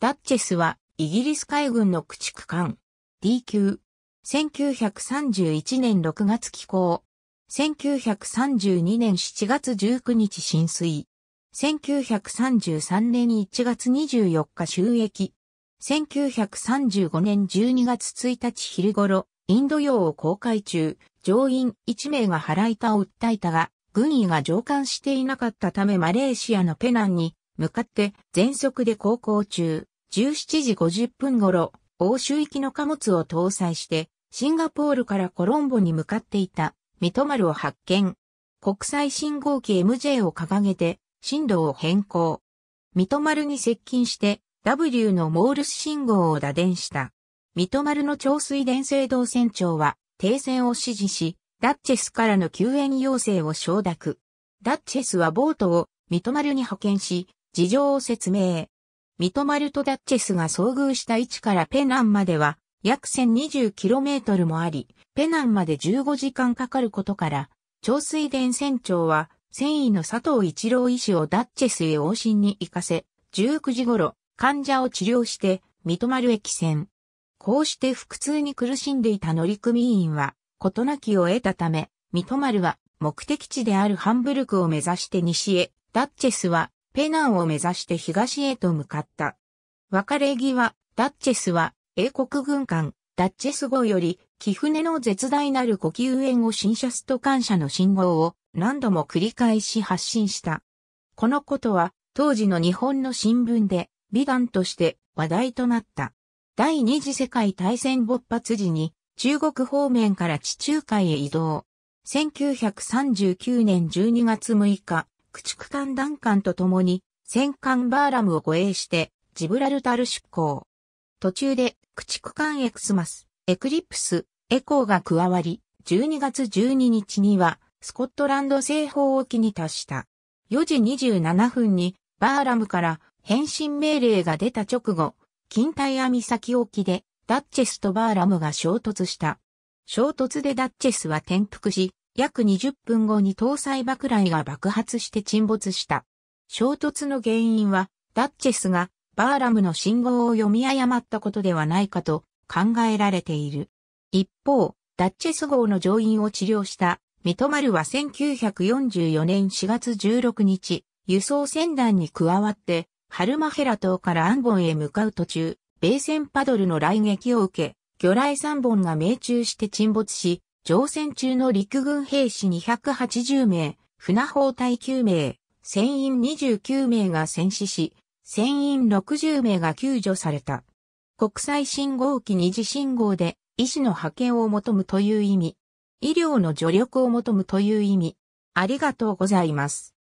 ダッチェスはイギリス海軍の駆逐艦 D 級。1931年6月帰港。1932年7月19日浸水。1933年1月24日収益。1935年12月1日昼頃、インド洋を航海中、乗員1名が腹板を訴えたが、軍医が上官していなかったためマレーシアのペナンに向かって全速で航行中。17時50分頃、欧州行きの貨物を搭載して、シンガポールからコロンボに向かっていた、ミトマルを発見。国際信号機 MJ を掲げて、進路を変更。ミトマルに接近して、W のモールス信号を打電した。ミトマルの長水電制動船長は、停戦を指示し、ダッチェスからの救援要請を承諾。ダッチェスはボートをミトマルに派遣し、事情を説明。三戸丸とダッチェスが遭遇した位置からペナンまでは約 1020km もあり、ペナンまで15時間かかることから、長水田船長は、船員の佐藤一郎医師をダッチェスへ往診に行かせ、19時頃、患者を治療して、三戸丸駅船。こうして腹痛に苦しんでいた乗組員は、事なきを得たため、三戸丸は目的地であるハンブルクを目指して西へ、ダッチェスはペナンを目指して東へと向かった。別れ際、ダッチェスは英国軍艦ダッチェス号より貴船の絶大なる呼吸炎を新射すと感謝の信号を何度も繰り返し発信した。このことは当時の日本の新聞で美談として話題となった。第二次世界大戦勃発時に中国方面から地中海へ移動。1939年12月6日、駆逐艦弾艦と共に、戦艦バーラムを護衛して、ジブラルタル出港。途中で、駆逐艦エクスマス、エクリプス、エコーが加わり、12月12日には、スコットランド西方沖に達した。4時27分に、バーラムから返信命令が出た直後、近対網先沖で、ダッチェスとバーラムが衝突した。衝突でダッチェスは転覆し、約20分後に搭載爆雷が爆発して沈没した。衝突の原因は、ダッチェスがバーラムの信号を読み誤ったことではないかと考えられている。一方、ダッチェス号の乗員を治療した三戸丸は1944年4月16日、輸送船団に加わって、ハルマヘラ島からアンゴンへ向かう途中、米船パドルの雷撃を受け、魚雷3本が命中して沈没し、乗船中の陸軍兵士280名、船砲隊9名、船員29名が戦死し、船員60名が救助された。国際信号機二次信号で医師の派遣を求むという意味。医療の助力を求むという意味。ありがとうございます。